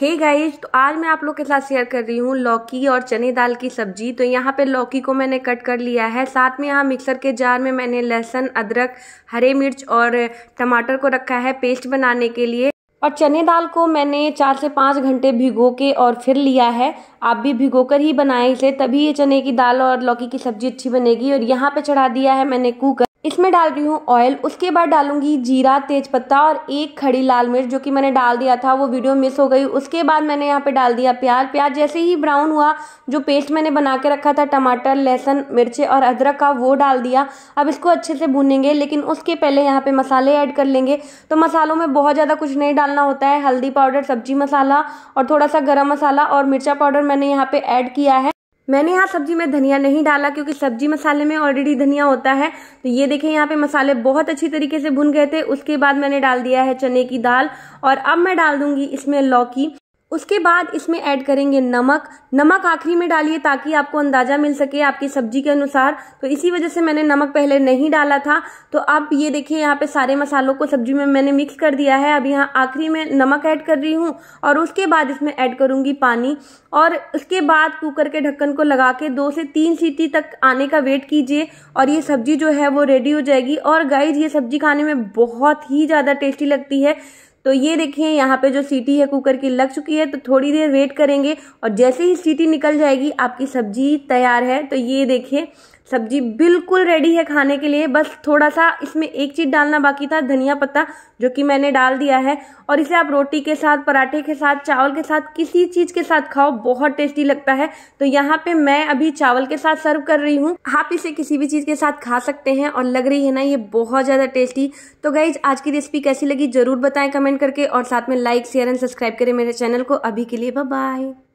हे hey guys तो आज मैं आप लोग के साथ शेयर कर रही हूँ लौकी और चने दाल की सब्जी तो यहाँ पे लौकी को मैंने कट कर लिया है साथ में यहाँ मिक्सर के जार में मैंने लहसुन अदरक हरे मिर्च और टमाटर को रखा है पेस्ट बनाने के लिए और चने दाल को मैंने चार से पाँच घंटे भिगो के और फिर लिया है आप भी भिगो कर ही बनाएं इसे तभी ये चने की दाल और लौकी की सब्जी अच्छी बनेगी और यहाँ पे चढ़ा दिया है मैंने कुकर इसमें डाल रही हूँ ऑयल उसके बाद डालूंगी जीरा तेजपत्ता और एक खड़ी लाल मिर्च जो कि मैंने डाल दिया था वो वीडियो मिस हो गई उसके बाद मैंने यहाँ पे डाल दिया प्याज प्याज जैसे ही ब्राउन हुआ जो पेस्ट मैंने बना के रखा था टमाटर लहसुन मिर्चे और अदरक का वो डाल दिया अब इसको अच्छे से भूनेंगे लेकिन उसके पहले यहाँ पर मसाले ऐड कर लेंगे तो मसालों में बहुत ज़्यादा कुछ नहीं डालना होता है हल्दी पाउडर सब्जी मसाला और थोड़ा सा गर्म मसाला और मिर्चा पाउडर मैंने यहाँ पर ऐड किया है मैंने यहाँ सब्जी में धनिया नहीं डाला क्योंकि सब्जी मसाले में ऑलरेडी धनिया होता है तो ये देखें यहाँ पे मसाले बहुत अच्छी तरीके से भुन गए थे उसके बाद मैंने डाल दिया है चने की दाल और अब मैं डाल दूंगी इसमें लौकी उसके बाद इसमें ऐड करेंगे नमक नमक आखिरी में डालिए ताकि आपको अंदाज़ा मिल सके आपकी सब्जी के अनुसार तो इसी वजह से मैंने नमक पहले नहीं डाला था तो अब ये देखिए यहाँ पे सारे मसालों को सब्जी में मैंने मिक्स कर दिया है अब यहाँ आखिरी में नमक ऐड कर रही हूँ और उसके बाद इसमें ऐड करूँगी पानी और उसके बाद कुकर के ढक्कन को लगा के दो से तीन सीटी तक आने का वेट कीजिए और ये सब्जी जो है वो रेडी हो जाएगी और गाइज ये सब्जी खाने में बहुत ही ज़्यादा टेस्टी लगती है तो ये देखिए यहाँ पे जो सीटी है कुकर की लग चुकी है तो थोड़ी देर वेट करेंगे और जैसे ही सीटी निकल जाएगी आपकी सब्जी तैयार है तो ये देखिए सब्जी बिल्कुल रेडी है खाने के लिए बस थोड़ा सा इसमें एक चीज़ डालना बाकी था धनिया पत्ता जो कि मैंने डाल दिया है और इसे आप रोटी के साथ पराठे के साथ चावल के साथ किसी चीज़ के साथ खाओ बहुत टेस्टी लगता है तो यहाँ पे मैं अभी चावल के साथ सर्व कर रही हूँ आप इसे किसी भी चीज़ के साथ खा सकते हैं और लग रही है ना ये बहुत ज़्यादा टेस्टी तो गाइज आज की रेसिपी कैसी लगी जरूर बताएं कमेंट करके और साथ में लाइक शेयर एंड सब्सक्राइब करें मेरे चैनल को अभी के लिए बाय